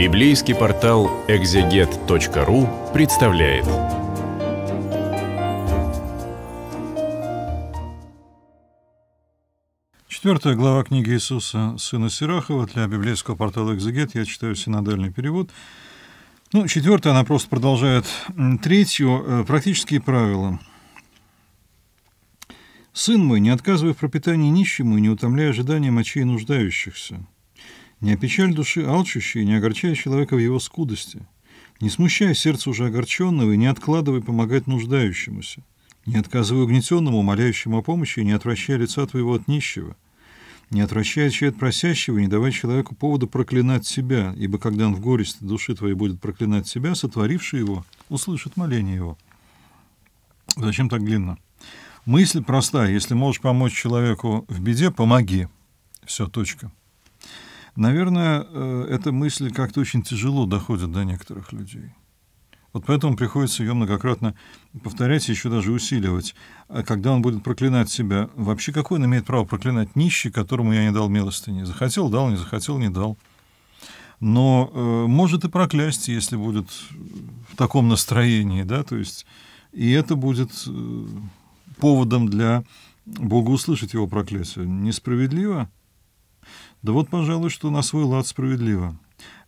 Библейский портал экзегет.ру представляет. Четвертая глава книги Иисуса, сына Сирахова, для библейского портала «Экзегет». Я читаю синодальный перевод. Ну, четвертая, она просто продолжает третью. Э, практические правила. «Сын мой, не отказывай в пропитании нищему и не утомляй ожидания мочей нуждающихся» Не опечаль души алчущей, не огорчая человека в его скудости. Не смущай сердце уже огорченного и не откладывай помогать нуждающемуся. Не отказывай угнетенному, умоляющему о помощи, и не отвращай лица твоего от нищего. Не отвращай от просящего и не давай человеку повода проклинать себя, ибо когда он в горести души твоей будет проклинать себя, сотворивший его услышит моление его. Зачем так длинно? Мысль простая. Если можешь помочь человеку в беде, помоги. Все, точка. Наверное, э, эта мысль как-то очень тяжело доходит до некоторых людей. Вот поэтому приходится ее многократно повторять и еще даже усиливать. А когда он будет проклинать себя, вообще какой он имеет право проклинать нищий, которому я не дал милостыни? Захотел — дал, не захотел — не дал. Но э, может и проклясть, если будет в таком настроении, да, то есть и это будет э, поводом для Бога услышать его проклятие. Несправедливо? Да вот, пожалуй, что на свой лад справедливо.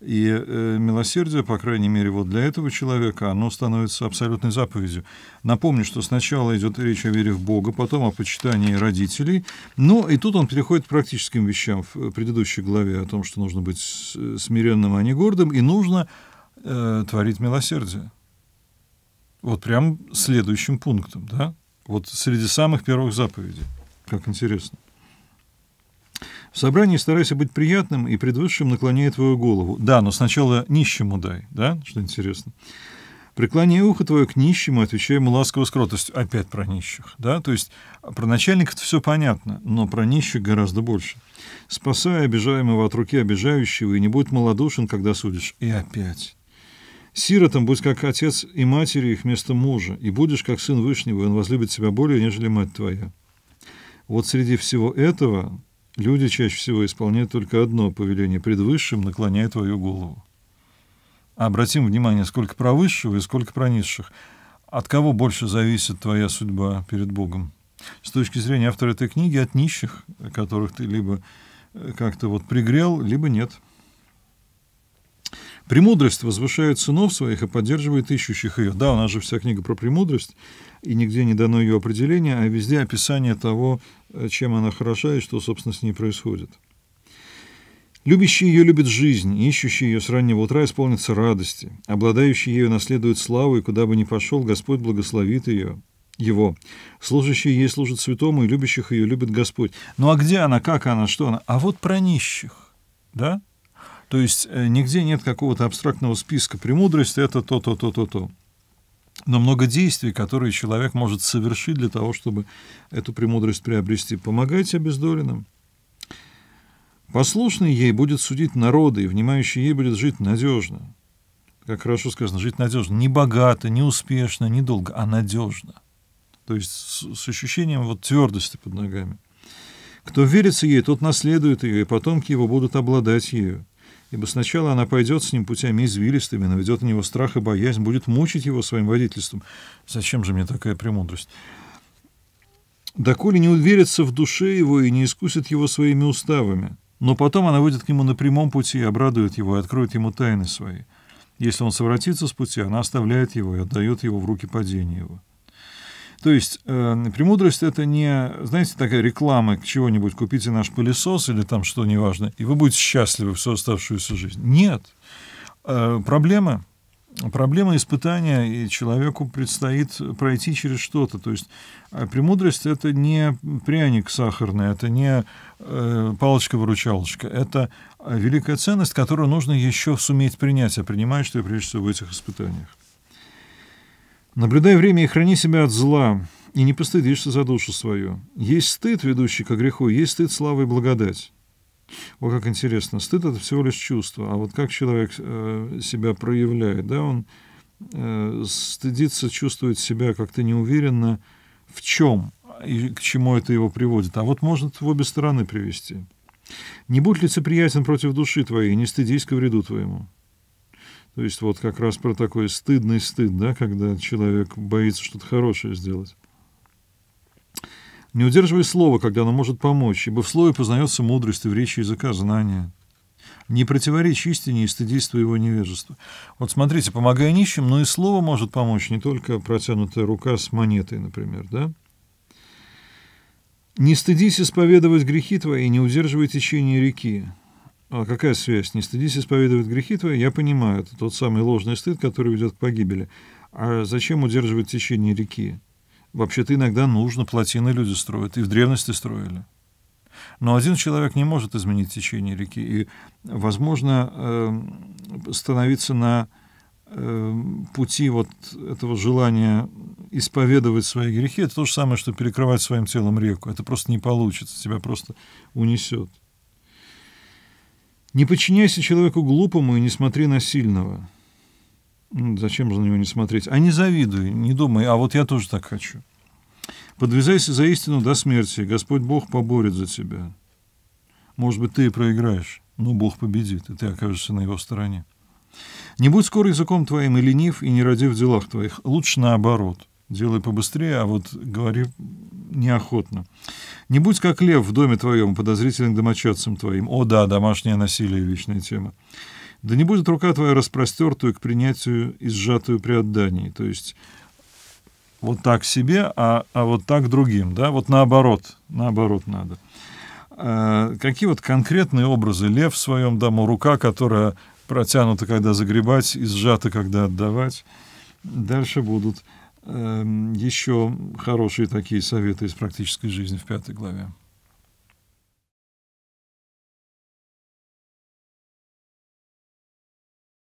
И э, милосердие, по крайней мере, вот для этого человека, оно становится абсолютной заповедью. Напомню, что сначала идет речь о вере в Бога, потом о почитании родителей. Но ну, и тут он переходит к практическим вещам в э, предыдущей главе о том, что нужно быть э, смиренным, а не гордым, и нужно э, творить милосердие. Вот прям следующим пунктом, да? Вот среди самых первых заповедей. Как интересно. В собрании старайся быть приятным, и предвысшим наклоняй твою голову. Да, но сначала нищему дай, да, что интересно. Преклони ухо твое к нищему, отвечай ему ласково с Опять про нищих, да, то есть про начальников все понятно, но про нищих гораздо больше. Спасай обижаемого от руки обижающего, и не будь малодушен, когда судишь. И опять. Сиротом будь как отец и матери их вместо мужа, и будешь как сын Вышнего, и он возлюбит тебя более, нежели мать твоя. Вот среди всего этого Люди чаще всего исполняют только одно повеление предвысшим, наклоняя твою голову. Обратим внимание, сколько про высшего и сколько про низших. От кого больше зависит твоя судьба перед Богом? С точки зрения автора этой книги, от нищих, которых ты либо э, как-то вот пригрел, либо нет. Премудрость возвышает сынов своих и поддерживает ищущих ее. Да, у нас же вся книга про премудрость, и нигде не дано ее определение, а везде описание того, э, чем она хороша и что, собственно, с ней происходит. Любящий ее любит жизнь, ищущий ее с раннего утра исполнится радости. Обладающий ею наследует славу, и куда бы ни пошел, Господь благословит ее, его. Служащий ей служит святому, и любящих ее любит Господь. Ну а где она, как она, что она? А вот про нищих, да? То есть э, нигде нет какого-то абстрактного списка. премудрости, это то, то, то, то, то. Но много действий, которые человек может совершить для того, чтобы эту премудрость приобрести. Помогайте обездоленным. Послушный ей будет судить народы, и внимающий ей будет жить надежно. Как хорошо сказано, жить надежно. Не богато, не успешно, не долго, а надежно. То есть с, с ощущением вот твердости под ногами. Кто верится ей, тот наследует ее, и потомки его будут обладать ею ибо сначала она пойдет с ним путями извилистыми, наведет на него страх и боязнь, будет мучить его своим водительством. Зачем же мне такая премудрость? Доколе не уверится в душе его и не искусит его своими уставами, но потом она выйдет к нему на прямом пути и обрадует его, и откроет ему тайны свои. Если он совратится с пути, она оставляет его и отдает его в руки падения его. То есть э, премудрость это не, знаете, такая реклама чего-нибудь, купите наш пылесос или там что, неважно, и вы будете счастливы всю оставшуюся жизнь. Нет. Э, проблема проблема испытания, и человеку предстоит пройти через что-то. То есть э, премудрость — это не пряник сахарный, это не э, палочка-выручалочка, это э, великая ценность, которую нужно еще суметь принять, а принимаешь ты, прежде всего, в этих испытаниях. Наблюдай время и храни себя от зла, и не постыдишься за душу свою. Есть стыд, ведущий ко греху, есть стыд, слава и благодать. О, как интересно. Стыд — это всего лишь чувство. А вот как человек э, себя проявляет, да, он э, стыдится, чувствует себя как-то неуверенно в чем и к чему это его приводит. А вот можно в обе стороны привести. Не будь лицеприятен против души твоей, не стыдись ко вреду твоему. То есть вот как раз про такой стыдный стыд, да, когда человек боится что-то хорошее сделать. Не удерживай слово, когда оно может помочь, ибо в слове познается мудрость и в речи языка знания. Не противоречь истине и стыдись твоего невежества. Вот смотрите, помогая нищим, но и слово может помочь, не только протянутая рука с монетой, например, да? Не стыдись исповедовать грехи твои, не удерживай течение реки. А какая связь? Не стыдись исповедовать грехи твои? Я понимаю, это тот самый ложный стыд, который ведет к погибели. А зачем удерживать течение реки? Вообще-то иногда нужно, плотины люди строят, и в древности строили. Но один человек не может изменить течение реки, и, возможно, эм, становиться на эм, пути вот этого желания исповедовать свои грехи, это то же самое, что перекрывать своим телом реку. Это просто не получится, тебя просто унесет. Не подчиняйся человеку глупому и не смотри на сильного. Ну, зачем же на него не смотреть? А не завидуй, не думай, а вот я тоже так хочу. Подвязайся за истину до смерти, Господь Бог поборет за тебя. Может быть, ты и проиграешь, но Бог победит, и ты окажешься на его стороне. Не будь скоро языком твоим и ленив, и не ради в делах твоих. Лучше наоборот. Делай побыстрее, а вот говори неохотно. «Не будь как лев в доме твоем, подозрительным домочадцем твоим». О да, домашнее насилие – вечная тема. «Да не будет рука твоя распростертую к принятию и сжатую при отдании». То есть вот так себе, а, а вот так другим, да, вот наоборот, наоборот надо. А, какие вот конкретные образы? Лев в своем дому, рука, которая протянута, когда загребать, и сжата, когда отдавать. Дальше будут Эм, еще хорошие такие советы из практической жизни в пятой главе.